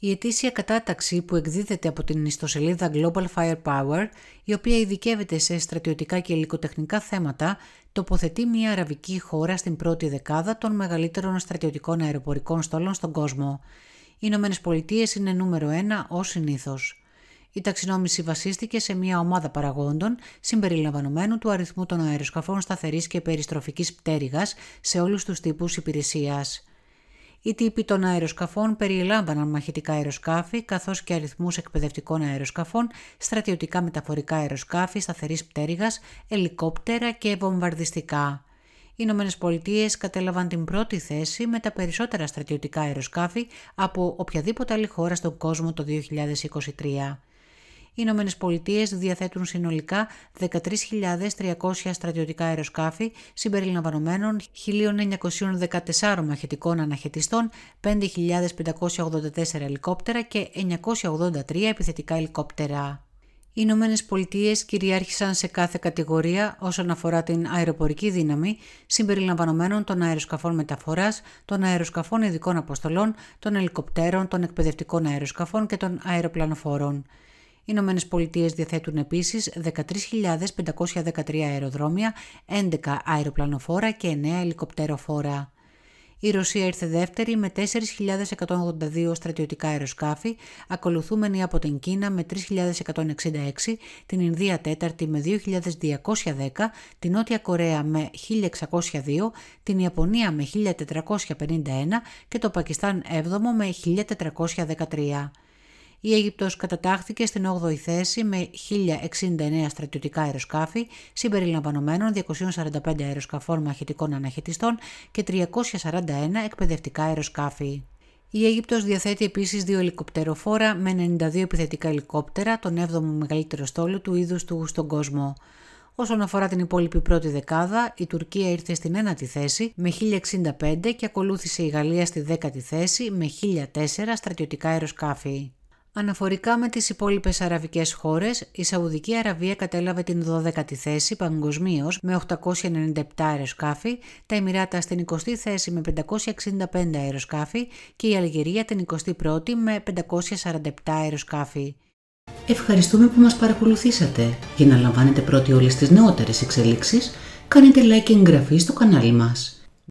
Η ετήσια κατάταξη που εκδίδεται από την ιστοσελίδα Global Firepower, η οποία ειδικεύεται σε στρατιωτικά και υλικοτεχνικά θέματα, τοποθετεί μια αραβική χώρα στην πρώτη δεκάδα των μεγαλύτερων στρατιωτικών αεροπορικών στόλων στον κόσμο. Οι Ηνωμένες Πολιτείες είναι νούμερο ένα ως συνήθως. Η ταξινόμηση βασίστηκε σε μια ομάδα παραγόντων συμπεριλαμβανομένου του αριθμού των αεροσκαφών σταθερής και περιστροφικής πτέρυγας σε όλους τους τύπους υπηρεσίας. Οι τύποι των αεροσκαφών περιελάμβαναν μαχητικά αεροσκάφη καθώς και αριθμούς εκπαιδευτικών αεροσκαφών, στρατιωτικά μεταφορικά αεροσκάφη σταθερής πτέρυγας, ελικόπτερα και βομβαρδιστικά. Οι Ηνωμένες Πολιτείες κατέλαβαν την πρώτη θέση με τα περισσότερα στρατιωτικά αεροσκάφη από οποιαδήποτε άλλη χώρα στον κόσμο το 2023. Οι Ηνωμένες Πολιτείες διαθέτουν συνολικά 13.300 στρατιωτικά αεροσκάφη, συμπεριλαμβανομένων 1.914 μαχητικών αναχαιτιστών, 5.584 ελικόπτερα και 983 επιθετικά ελικόπτερα. Οι Ηνωμένες Πολιτείες κυριάρχησαν σε κάθε κατηγορία όσον αφορά την αεροπορική δύναμη, συμπεριλαμβανομένων των αεροσκαφών μεταφοράς, των αεροσκαφών ειδικών αποστολών, των ελικοπτέρων, των εκπαιδευτικών αεροσκαφών και των αεροπλανοφόρων. Ηνωμένες Πολιτείες διαθέτουν επίσης 13.513 αεροδρόμια, 11 αεροπλανοφόρα και 9 ελικοπτεροφόρα. Η Ρωσία ήρθε δεύτερη με 4.182 στρατιωτικά αεροσκάφη, ακολουθούμενη από την Κίνα με 3.166, την Ινδία τέταρτη με 2.210, την Νότια Κορέα με 1.602, την Ιαπωνία με 1.451 και το Πακιστάν 7ο με 1.413 η Αίγυπτος κατατάχθηκε στην 8η θέση με 1.069 στρατιωτικά αεροσκάφη, συμπεριλαμβανομένων 245 αεροσκαφών μαχητικών αναχαιτιστών και 341 εκπαιδευτικά αεροσκάφη. Η Αίγυπτος διαθέτει επίσης δύο ελικοπτεροφόρα με 92 επιθετικά ελικόπτερα, τον 7ο μεγαλύτερο στόλο του είδους του στον κόσμο. Όσον αφορά την υπόλοιπη πρώτη δεκάδα, η Τουρκία ήρθε στην 1η θέση με 1065 και ακολούθησε η Γαλλία στη 10η θέση με 1004 στρατιωτικά αεροσκάφη. Αναφορικά με τις υπόλοιπες αραβικές χώρες, η Σαουδική Αραβία κατέλαβε την 12η θέση παγκοσμίως με 897 αεροσκάφη, τα Εμμυράτα στην 20η θέση με 565 αεροσκάφη και η Αλγερία την 21η με 547 αεροσκάφη. Ευχαριστούμε που μας παρακολουθήσατε. Για να λαμβάνετε πρώτοι όλες τις νεότερες εξελίξεις, κάνετε like και εγγραφή στο κανάλι μας.